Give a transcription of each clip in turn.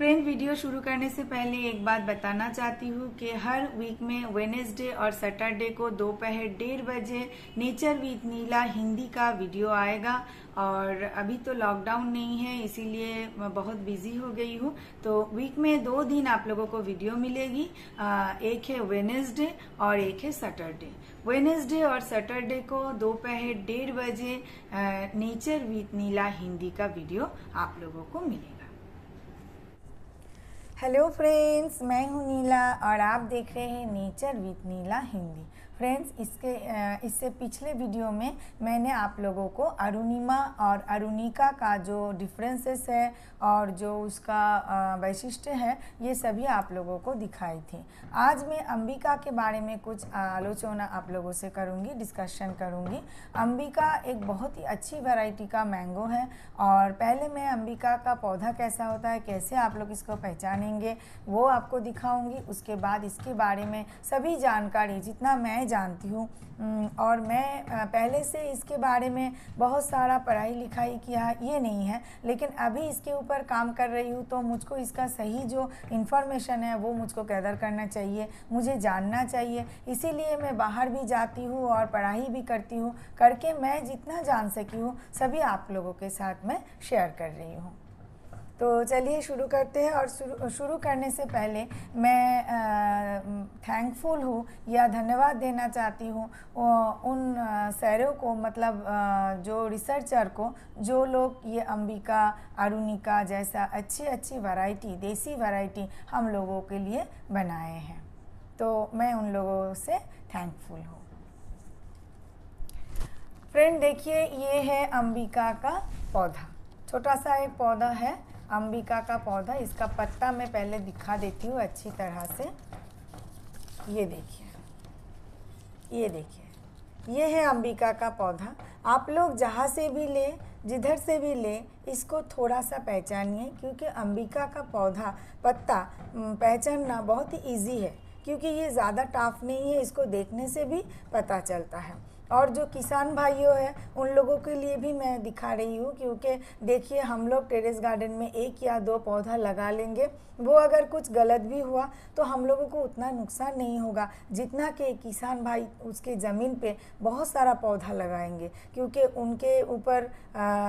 friend video शुरू करने से पहले एक बात बताना चाहती हूँ कि हर वीक में वेनेसडे और सैटरडे को दोपहर डेढ़ बजे नेचर वीक नीला हिंदी का वीडियो आएगा और अभी तो लॉकडाउन नहीं है इसीलिए मैं बहुत बिजी हो गई हूँ तो वीक में दो दिन आप लोगों को वीडियो मिलेगी एक है वेनेसडे और एक है सैटरडे वेनेसडे और सैटरडे को दोपहर डेढ़ बजे नेचर वीक नीला हिंदी का वीडियो आप लोगों को मिलेगा हेलो फ्रेंड्स मैं हूँ नीला और आप देख रहे हैं nature with Neela Hindi friends इसके इससे पिछले वीडियो में मैंने आप लोगों को अरुणिमा और अरुणिका का जो डिफरेंसेस है और जो उसका वैशिष्ट है ये सभी आप लोगों को दिखाई थी आज मैं अंबिका के बारे में कुछ आलोचना आप लोगों से करूँगी डिस्कशन करूँगी अंबिका एक बहुत ही अच्छी वैरायटी का मैंगो है और पहले मैं अंबिका का पौधा कैसा होता है कैसे आप लोग इसको पहचानेंगे वो आपको दिखाऊँगी उसके बाद इसके बारे में सभी जानकारी जितना मैं जानती हूँ और मैं पहले से इसके बारे में बहुत सारा पढ़ाई लिखाई किया ये नहीं है लेकिन अभी इसके ऊपर काम कर रही हूँ तो मुझको इसका सही जो इन्फॉर्मेशन है वो मुझको गैदर करना चाहिए मुझे जानना चाहिए इसीलिए मैं बाहर भी जाती हूँ और पढ़ाई भी करती हूँ करके मैं जितना जान सकी हूँ सभी आप लोगों के साथ मैं शेयर कर रही हूँ तो चलिए शुरू करते हैं और शुरू शुरू करने से पहले मैं थैंकफुल हूँ या धन्यवाद देना चाहती हूँ उन सैरों को मतलब जो रिसर्चर को जो लोग ये अंबिका अरुणिका जैसा अच्छी अच्छी वैरायटी देसी वैरायटी हम लोगों के लिए बनाए हैं तो मैं उन लोगों से थैंकफुल हूँ फ्रेंड देखिए ये है अंबिका का पौधा छोटा सा एक पौधा है अंबिका का पौधा इसका पत्ता मैं पहले दिखा देती हूँ अच्छी तरह से ये देखिए ये देखिए ये है अंबिका का पौधा आप लोग जहाँ से भी लें जिधर से भी लें इसको थोड़ा सा पहचानिए क्योंकि अंबिका का पौधा पत्ता पहचानना बहुत ही ईजी है क्योंकि ये ज़्यादा टाफ नहीं है इसको देखने से भी पता चलता है और जो किसान भाइयों हैं उन लोगों के लिए भी मैं दिखा रही हूँ क्योंकि देखिए हम लोग टेरेस गार्डन में एक या दो पौधा लगा लेंगे वो अगर कुछ गलत भी हुआ तो हम लोगों को उतना नुकसान नहीं होगा जितना कि किसान भाई उसके ज़मीन पे बहुत सारा पौधा लगाएंगे क्योंकि उनके ऊपर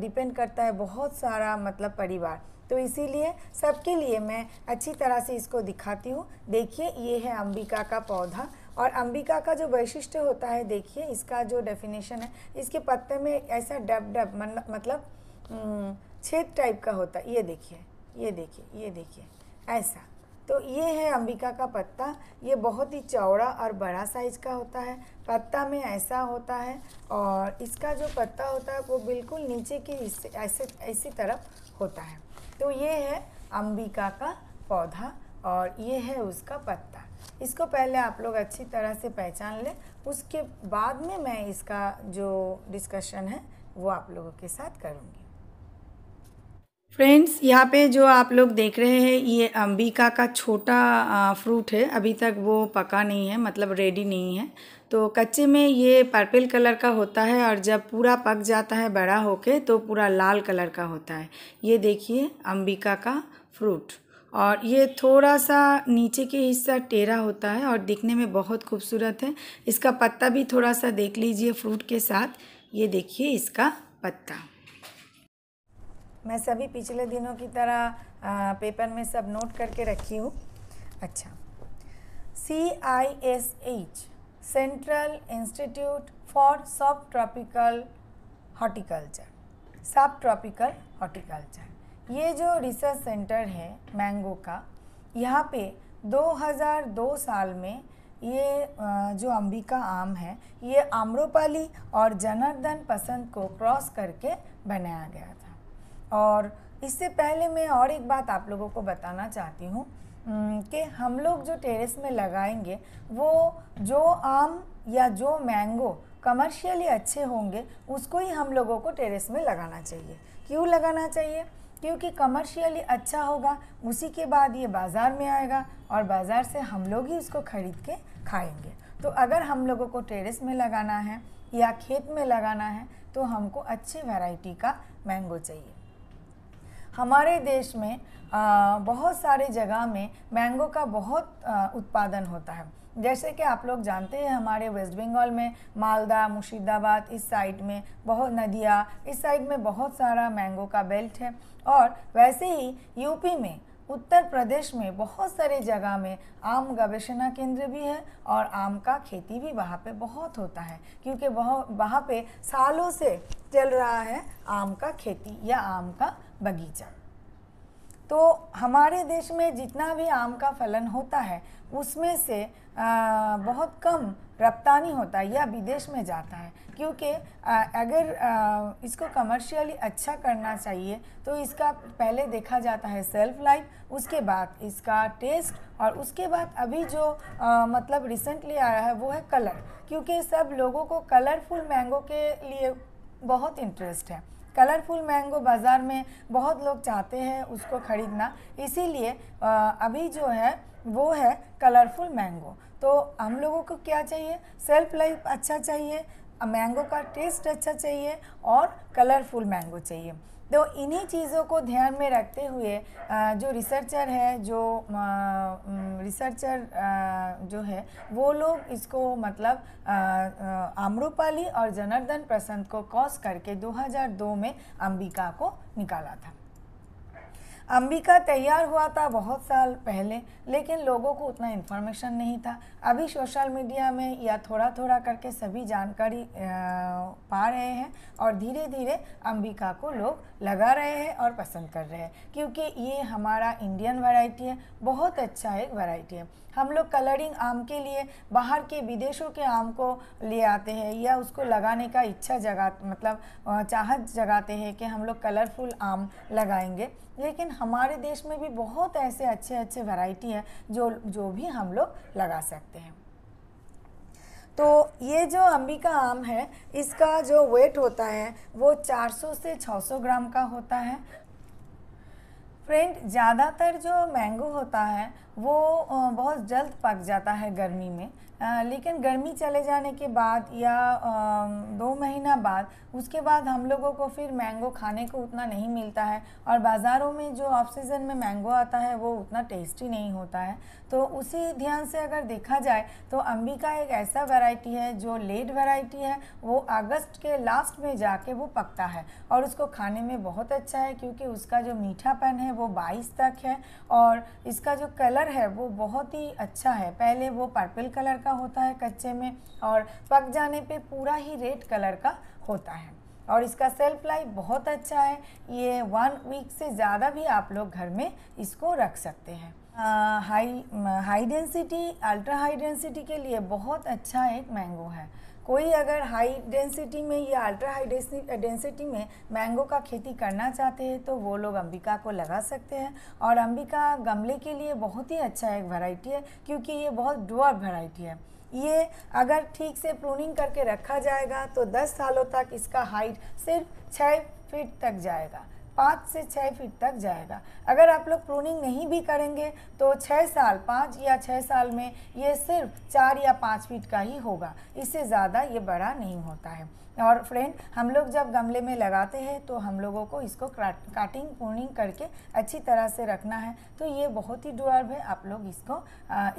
डिपेंड करता है बहुत सारा मतलब परिवार तो इसीलिए सबके लिए मैं अच्छी तरह से इसको दिखाती हूँ देखिए ये है अंबिका का पौधा और अंबिका का जो वैशिष्ट्य होता है देखिए इसका जो डेफिनेशन है इसके पत्ते में ऐसा डब डब मतलब छेद टाइप का होता है ये देखिए ये देखिए ये देखिए ऐसा तो ये है अंबिका का पत्ता ये बहुत ही चौड़ा और बड़ा साइज का होता है पत्ता में ऐसा होता है और इसका जो पत्ता होता है वो बिल्कुल नीचे की ऐसे ऐसी तरफ होता है तो ये है अंबिका का पौधा और ये है उसका पत्ता इसको पहले आप लोग अच्छी तरह से पहचान लें उसके बाद में मैं इसका जो डिस्कशन है वो आप लोगों के साथ करूँगी फ्रेंड्स यहाँ पे जो आप लोग देख रहे हैं ये अम्बिका का छोटा फ्रूट है अभी तक वो पका नहीं है मतलब रेडी नहीं है तो कच्चे में ये पर्पल कलर का होता है और जब पूरा पक जाता है बड़ा होके तो पूरा लाल कलर का होता है ये देखिए अम्बिका का फ्रूट और ये थोड़ा सा नीचे के हिस्सा टेढ़ा होता है और दिखने में बहुत खूबसूरत है इसका पत्ता भी थोड़ा सा देख लीजिए फ्रूट के साथ ये देखिए इसका पत्ता मैं सभी पिछले दिनों की तरह पेपर में सब नोट करके रखी हूँ अच्छा C I S H central institute for subtropical horticulture subtropical horticulture ये जो रिसर्च सेंटर है मैंगो का यहाँ पे 2002 साल में ये जो अंबिका आम है ये आम्रोपाली और जनार्दन पसंद को क्रॉस करके बनाया गया था और इससे पहले मैं और एक बात आप लोगों को बताना चाहती हूँ कि हम लोग जो टेरेस में लगाएंगे वो जो आम या जो मैंगो कमर्शियली अच्छे होंगे उसको ही हम लोगों को टेरेस में लगाना चाहिए क्यों लगाना चाहिए क्योंकि कमर्शियली अच्छा होगा उसी के बाद ये बाज़ार में आएगा और बाज़ार से हम लोग ही उसको ख़रीद के खाएंगे तो अगर हम लोगों को टेरेस में लगाना है या खेत में लगाना है तो हमको अच्छी वैरायटी का मैंगो चाहिए हमारे देश में आ, बहुत सारे जगह में मैंगो का बहुत आ, उत्पादन होता है जैसे कि आप लोग जानते हैं हमारे वेस्ट बंगाल में मालदा मुर्शिदाबाद इस साइड में बहुत नदिया इस साइड में बहुत सारा मैंगो का बेल्ट है और वैसे ही यूपी में उत्तर प्रदेश में बहुत सारे जगह में आम गवेषणा केंद्र भी है और आम का खेती भी वहाँ पे बहुत होता है क्योंकि बहुत वहाँ पे सालों से चल रहा है आम का खेती या आम का बगीचा तो हमारे देश में जितना भी आम का फलन होता है उसमें से आ, बहुत कम रप्तानी होता है या विदेश में जाता है क्योंकि अगर आ, इसको कमर्शियली अच्छा करना चाहिए तो इसका पहले देखा जाता है सेल्फ लाइफ उसके बाद इसका टेस्ट और उसके बाद अभी जो आ, मतलब रिसेंटली आया है वो है कलर क्योंकि सब लोगों को कलरफुल मैंगो के लिए बहुत इंटरेस्ट है कलरफुल मैंगो बाज़ार में बहुत लोग चाहते हैं उसको ख़रीदना इसीलिए अभी जो है वो है कलरफुल मैंगो तो हम लोगों को क्या चाहिए सेल्फ लाइफ अच्छा चाहिए मैंगो का टेस्ट अच्छा चाहिए और कलरफुल मैंगो चाहिए तो इन्हीं चीज़ों को ध्यान में रखते हुए जो रिसर्चर है जो रिसर्चर जो है वो लोग इसको मतलब आम्रपाली और जनार्दन प्रसंत को कॉस करके 2002 में अंबिका को निकाला था अंबिका तैयार हुआ था बहुत साल पहले लेकिन लोगों को उतना इन्फॉर्मेशन नहीं था अभी सोशल मीडिया में या थोड़ा थोड़ा करके सभी जानकारी पा रहे हैं और धीरे धीरे अंबिका को लोग लगा रहे हैं और पसंद कर रहे हैं क्योंकि ये हमारा इंडियन वैरायटी है बहुत अच्छा एक वैरायटी है हम लोग कलरिंग आम के लिए बाहर के विदेशों के आम को ले आते हैं या उसको लगाने का इच्छा जगा मतलब चाहत जगाते हैं कि हम लोग कलरफुल आम लगाएंगे लेकिन हमारे देश में भी बहुत ऐसे अच्छे अच्छे वैरायटी हैं जो जो भी हम लोग लगा सकते हैं तो ये जो अंबिका आम है इसका जो वेट होता है वो 400 से 600 ग्राम का होता है फ्रेंड ज़्यादातर जो मैंगो होता है वो बहुत जल्द पक जाता है गर्मी में लेकिन गर्मी चले जाने के बाद या दो महीना बाद उसके बाद हम लोगों को फिर मैंगो खाने को उतना नहीं मिलता है और बाज़ारों में जो ऑफ सीज़न में मैंगो आता है वो उतना टेस्टी नहीं होता है तो उसी ध्यान से अगर देखा जाए तो अंबिका एक ऐसा वैरायटी है जो लेट वैरायटी है वो अगस्त के लास्ट में जाके वो पकता है और उसको खाने में बहुत अच्छा है क्योंकि उसका जो मीठापन है वो बाईस तक है और इसका जो कलर कलर है वो बहुत ही अच्छा है पहले वो पर्पल कलर का होता है कच्चे में और पक जाने पे पूरा ही रेड कलर का होता है और इसका सेल्फ लाइफ बहुत अच्छा है ये वन वीक से ज़्यादा भी आप लोग घर में इसको रख सकते हैं high high density ultra high density के लिए बहुत अच्छा एक मैंगो है कोई अगर हाई डेंसिटी में या अल्ट्रा हाई डेंसिटी में मैंगो का खेती करना चाहते हैं तो वो लोग अंबिका को लगा सकते हैं और अंबिका गमले के लिए बहुत ही अच्छा एक वैरायटी है क्योंकि ये बहुत डुअर वैरायटी है ये अगर ठीक से प्रूनिंग करके रखा जाएगा तो 10 सालों तक इसका हाइट सिर्फ 6 फीट तक जाएगा पाँच से छः फीट तक जाएगा अगर आप लोग प्रूनिंग नहीं भी करेंगे तो छः साल पाँच या छः साल में ये सिर्फ चार या पाँच फीट का ही होगा इससे ज़्यादा ये बड़ा नहीं होता है और फ्रेंड हम लोग जब गमले में लगाते हैं तो हम लोगों को इसको काटिंग प्रूनिंग करके अच्छी तरह से रखना है तो ये बहुत ही डुअर्ब है आप लोग इसको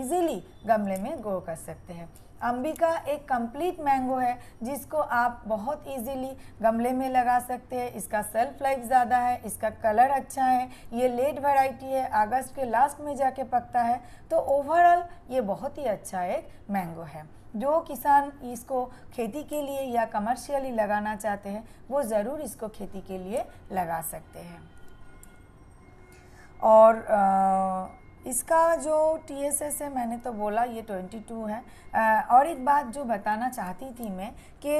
ईजिली गमले में ग्रो कर सकते हैं अंबिका एक कंप्लीट मैंगो है जिसको आप बहुत इजीली गमले में लगा सकते हैं इसका सेल्फ लाइफ ज़्यादा है इसका कलर अच्छा है ये लेट वैरायटी है अगस्त के लास्ट में जाके पकता है तो ओवरऑल ये बहुत ही अच्छा एक मैंगो है जो किसान इसको खेती के लिए या कमर्शियली लगाना चाहते हैं वो ज़रूर इसको खेती के लिए लगा सकते हैं और आ, इसका जो टी एस एस है मैंने तो बोला ये ट्वेंटी टू है और एक बात जो बताना चाहती थी मैं कि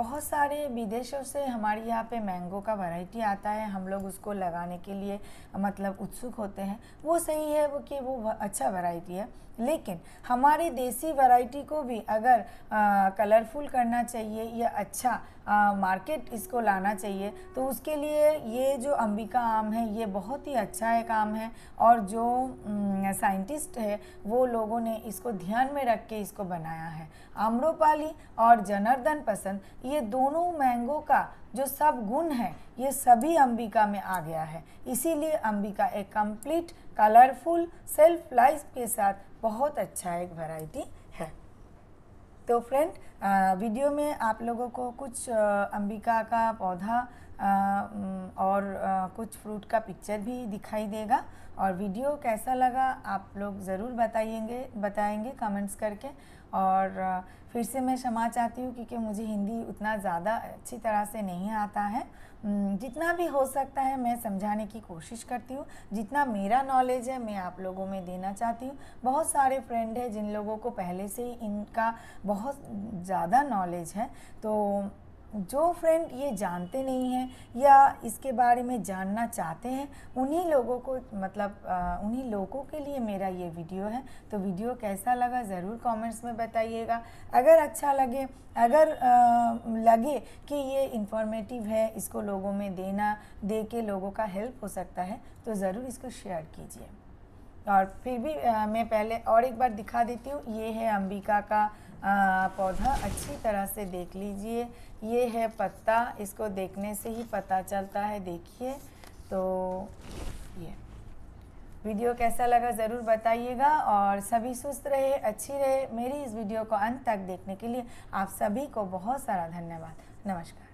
बहुत सारे विदेशों से हमारे यहाँ पे मैंगो का वैरायटी आता है हम लोग उसको लगाने के लिए मतलब उत्सुक होते हैं वो सही है वो कि वो अच्छा वैरायटी है लेकिन हमारे देसी वैरायटी को भी अगर कलरफुल करना चाहिए या अच्छा आ, मार्केट इसको लाना चाहिए तो उसके लिए ये जो अंबिका आम है ये बहुत ही अच्छा है काम है और जो साइंटिस्ट है वो लोगों ने इसको ध्यान में रख के इसको बनाया है आम्रोपाली और जनार्दन पसंद ये दोनों मैंगो का जो सब गुण है ये सभी अंबिका में आ गया है इसीलिए अंबिका एक कंप्लीट कलरफुल सेल्फ लाइफ के साथ बहुत अच्छा एक वैरायटी है तो फ्रेंड वीडियो में आप लोगों को कुछ अंबिका का पौधा और कुछ फ्रूट का पिक्चर भी दिखाई देगा और वीडियो कैसा लगा आप लोग ज़रूर बताइएंगे बताएंगे कमेंट्स करके और फिर से मैं क्षमा चाहती हूँ क्योंकि मुझे हिंदी उतना ज़्यादा अच्छी तरह से नहीं आता है जितना भी हो सकता है मैं समझाने की कोशिश करती हूँ जितना मेरा नॉलेज है मैं आप लोगों में देना चाहती हूँ बहुत सारे फ्रेंड हैं जिन लोगों को पहले से ही इनका बहुत ज़्यादा नॉलेज है तो जो फ्रेंड ये जानते नहीं हैं या इसके बारे में जानना चाहते हैं उन्हीं लोगों को मतलब उन्हीं लोगों के लिए मेरा ये वीडियो है तो वीडियो कैसा लगा ज़रूर कमेंट्स में बताइएगा अगर अच्छा लगे अगर आ, लगे कि ये इन्फॉर्मेटिव है इसको लोगों में देना दे के लोगों का हेल्प हो सकता है तो ज़रूर इसको शेयर कीजिए और फिर भी आ, मैं पहले और एक बार दिखा देती हूँ ये है अंबिका का पौधा अच्छी तरह से देख लीजिए ये है पत्ता इसको देखने से ही पता चलता है देखिए तो ये वीडियो कैसा लगा ज़रूर बताइएगा और सभी सुस्त रहे अच्छी रहे मेरी इस वीडियो को अंत तक देखने के लिए आप सभी को बहुत सारा धन्यवाद नमस्कार